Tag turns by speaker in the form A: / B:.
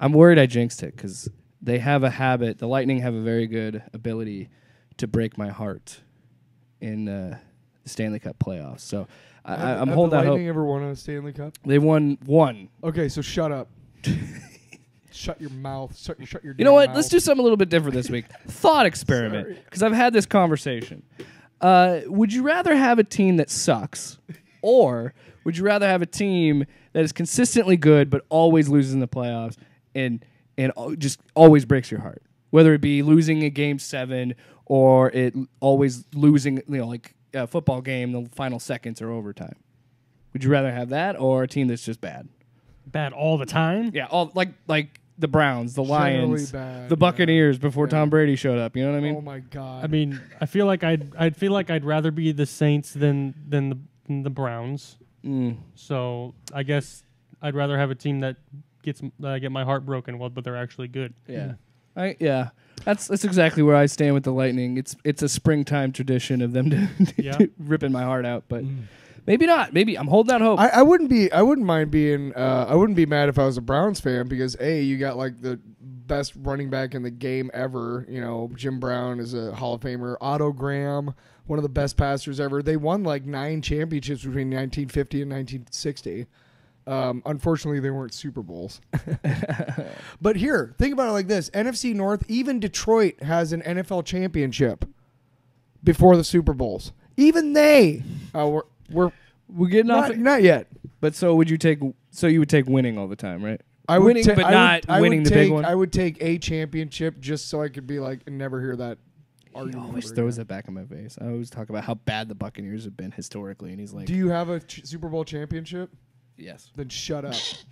A: I'm worried I jinxed it because they have a habit. The Lightning have a very good ability to break my heart in uh, the Stanley Cup playoffs. So I, have, I'm have holding the out Lightning hope. ever won a Stanley Cup? They won one. Okay, so shut up.
B: shut your mouth. Shut shut your. You know what? Mouth. Let's do
A: something a little bit different this week. Thought experiment, because I've had this conversation. Uh, would you rather have a team that sucks, or would you rather have a team that is consistently good but always loses in the playoffs? and and just always breaks your heart. Whether it be losing a game seven or it always losing, you know, like a football game, the final seconds or overtime. Would you rather have that or a team that's just bad? Bad all the time. Yeah, all like like the Browns, the Lions, bad, the
C: Buccaneers yeah. before yeah. Tom Brady showed up. You know what I mean? Oh my god! I mean, I feel like I'd I'd feel like I'd rather be the Saints than than the than the Browns. Mm. So I guess I'd rather have a team that gets that I get my heart broken. Well, but they're actually good. Yeah, hmm.
A: I yeah. That's that's exactly where I stand with the Lightning. It's it's a springtime tradition of them to,
C: ripping my heart out, but. Mm.
A: Maybe not. Maybe I'm holding out hope. I, I wouldn't be. I wouldn't mind being. Uh, I wouldn't be mad if I was a
B: Browns fan because a you got like the best running back in the game ever. You know, Jim Brown is a Hall of Famer. Otto Graham, one of the best passers ever. They won like nine championships between 1950 and 1960. Um, unfortunately, they weren't Super Bowls. but here, think about it like this NFC North, even Detroit has an
A: NFL championship before the Super Bowls. Even they uh, we're we're getting not, off. Not yet. But so would you take? So you would take winning all the time, right? I would winning, ta- but not would, winning the take, big one. I would take a championship just so I could be like, never hear that. He always throws that back in my face. I always talk about how bad the Buccaneers have been historically, and he's like, "Do you
B: have a ch- Super Bowl championship?" Yes. Then shut up.